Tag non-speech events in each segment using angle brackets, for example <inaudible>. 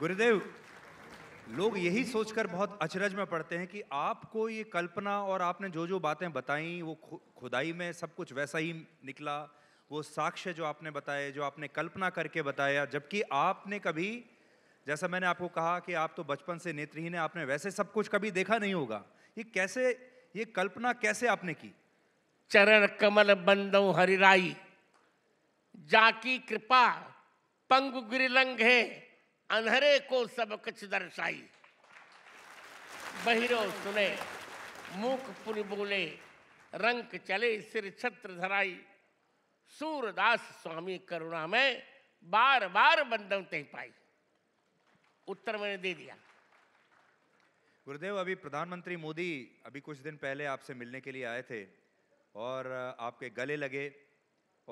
गुरुदेव लोग यही सोचकर बहुत अचरज में पड़ते हैं कि आपको ये कल्पना और आपने जो जो बातें बताई वो खुदाई में सब कुछ वैसा ही निकला वो साक्ष्य जो आपने बताए जो आपने कल्पना करके बताया जबकि आपने कभी जैसा मैंने आपको कहा कि आप तो बचपन से नेत्रहीन है आपने वैसे सब कुछ कभी देखा नहीं होगा ये कैसे ये कल्पना कैसे आपने की चरण कमल बंदो हरिराई जाकी कृपा पंगु गिरिलंग है अंधरे को सब कुछ दर्शाई बहिरो सुने मुख पुर बोले रंग चले सिर छत्र धराई सूरदास स्वामी करुणा में बार बार बंदम तह पाई उत्तर मैंने दे दिया गुरुदेव अभी प्रधानमंत्री मोदी अभी कुछ दिन पहले आपसे मिलने के लिए आए थे और आपके गले लगे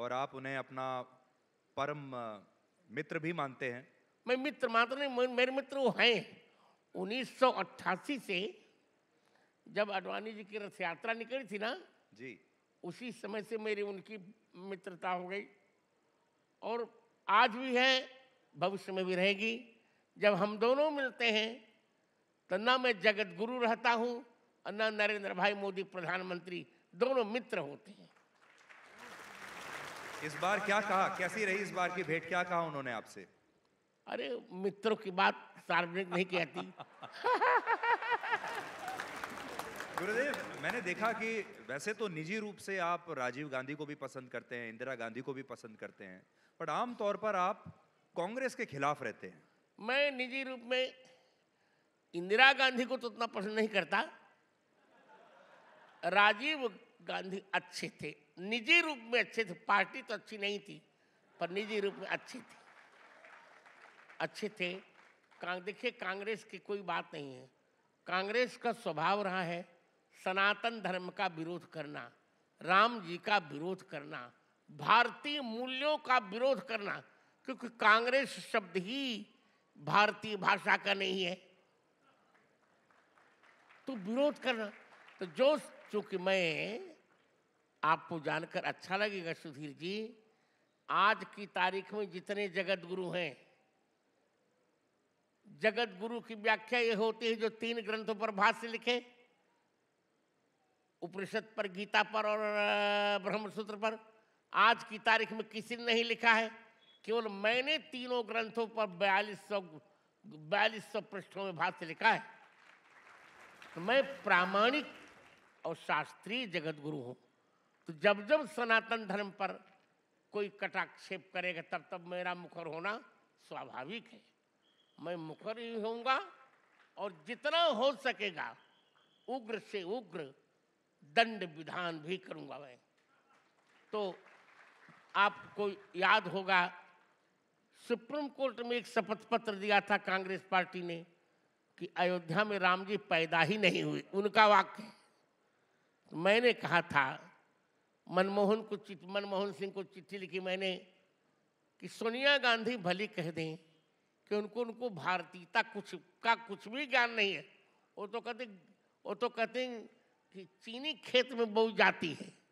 और आप उन्हें अपना परम मित्र भी मानते हैं मैं मित्र मात्र नहीं मेरे मित्र वो हैं उन्नीस से जब अडवाणी जी की रथ यात्रा निकली थी ना जी उसी समय से मेरी उनकी मित्रता हो गई और आज भी है भविष्य में भी रहेगी जब हम दोनों मिलते हैं तो ना मैं जगत गुरु रहता हूँ और ना नरेंद्र भाई मोदी प्रधानमंत्री दोनों मित्र होते हैं इस बार क्या कहा कैसी रही इस बार की भेंट क्या कहा उन्होंने आपसे अरे मित्रों की बात सार्वजनिक नहीं कहती <laughs> गुरुदेव मैंने देखा कि वैसे तो निजी रूप से आप राजीव गांधी को भी पसंद करते हैं इंदिरा गांधी को भी पसंद करते हैं बट आम तौर पर आप कांग्रेस के खिलाफ रहते हैं मैं निजी रूप में इंदिरा गांधी को तो उतना पसंद नहीं करता राजीव गांधी अच्छे थे निजी रूप में अच्छे थे पार्टी तो अच्छी नहीं थी पर निजी रूप में अच्छी थी अच्छे थे कांग देखिए कांग्रेस की कोई बात नहीं है कांग्रेस का स्वभाव रहा है सनातन धर्म का विरोध करना राम जी का विरोध करना भारतीय मूल्यों का विरोध करना क्योंकि कांग्रेस शब्द ही भारतीय भाषा का नहीं है तो विरोध करना तो जो चूंकि मैं आपको जानकर अच्छा लगेगा सुधीर जी आज की तारीख में जितने जगत गुरु हैं जगत गुरु की व्याख्या ये होती है जो तीन ग्रंथों पर भाष्य लिखे उपनिषद पर गीता पर और ब्रह्मसूत्र पर आज की तारीख में किसी ने नहीं लिखा है केवल मैंने तीनों ग्रंथों पर बयालीस सौ बयालीस सौ पृष्ठों में भाष्य लिखा है तो मैं प्रामाणिक और शास्त्रीय जगत गुरु हूँ तो जब जब सनातन धर्म पर कोई कटाक्षेप करेगा तब तब मेरा मुखर होना स्वाभाविक है मैं मुखर ही होऊंगा और जितना हो सकेगा उग्र से उग्र दंड विधान भी करूंगा मैं तो आपको याद होगा सुप्रीम कोर्ट में एक शपथ पत्र दिया था कांग्रेस पार्टी ने कि अयोध्या में राम जी पैदा ही नहीं हुए उनका वाक्य तो मैंने कहा था मनमोहन को चिट्ठी मनमोहन सिंह को चिट्ठी लिखी मैंने कि सोनिया गांधी भली कह दें कि उनको उनको भारतीयता कुछ का कुछ भी ज्ञान नहीं है वो तो कहते वो तो कहते कि चीनी खेत में बोई जाती है